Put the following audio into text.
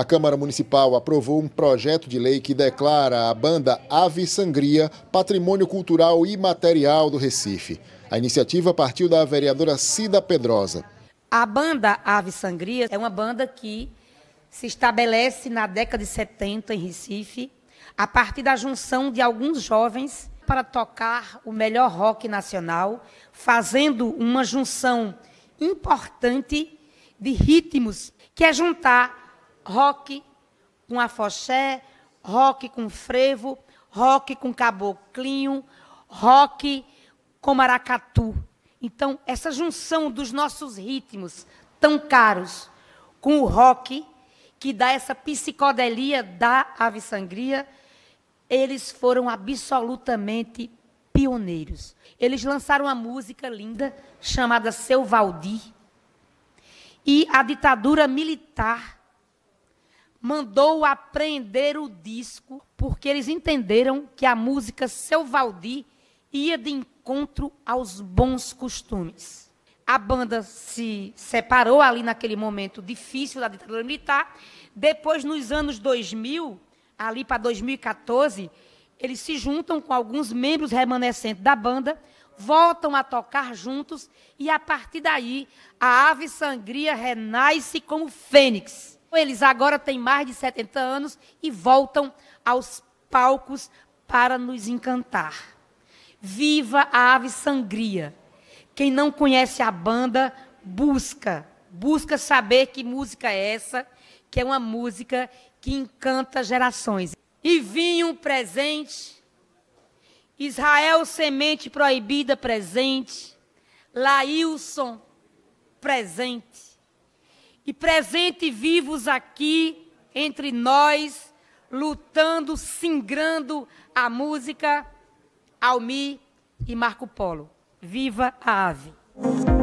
A Câmara Municipal aprovou um projeto de lei que declara a banda Ave Sangria patrimônio cultural imaterial do Recife. A iniciativa partiu da vereadora Cida Pedrosa. A banda Ave Sangria é uma banda que se estabelece na década de 70 em Recife, a partir da junção de alguns jovens para tocar o melhor rock nacional, fazendo uma junção importante de ritmos, que é juntar rock com afoxé, rock com frevo, rock com caboclinho, rock com maracatu. Então, essa junção dos nossos ritmos tão caros com o rock, que dá essa psicodelia da ave sangria, eles foram absolutamente pioneiros. Eles lançaram uma música linda chamada Seu Valdir. E a ditadura militar mandou apreender o disco, porque eles entenderam que a música Seu Valdir ia de encontro aos bons costumes. A banda se separou ali naquele momento difícil da ditadura militar. Depois, nos anos 2000, ali para 2014, eles se juntam com alguns membros remanescentes da banda, voltam a tocar juntos e, a partir daí, a ave sangria renasce como fênix eles agora têm mais de 70 anos e voltam aos palcos para nos encantar. Viva a Ave Sangria! Quem não conhece a banda, busca, busca saber que música é essa, que é uma música que encanta gerações. E vinho presente, Israel semente proibida presente, Laílson presente, e presente vivos aqui entre nós, lutando, singrando a música Almi e Marco Polo. Viva a ave!